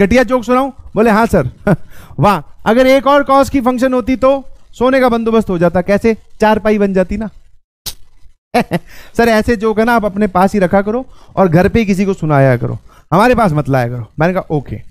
घटिया जोक सुनाऊं बोले हाँ सर वाह अगर एक और कॉस की फंक्शन होती तो सोने का बंदोबस्त हो जाता कैसे चार पाई बन जाती ना सर ऐसे जोक है ना आप अपने पास ही रखा करो और घर पे ही किसी को सुनाया करो हमारे पास मत लाया करो मैंने कहा ओके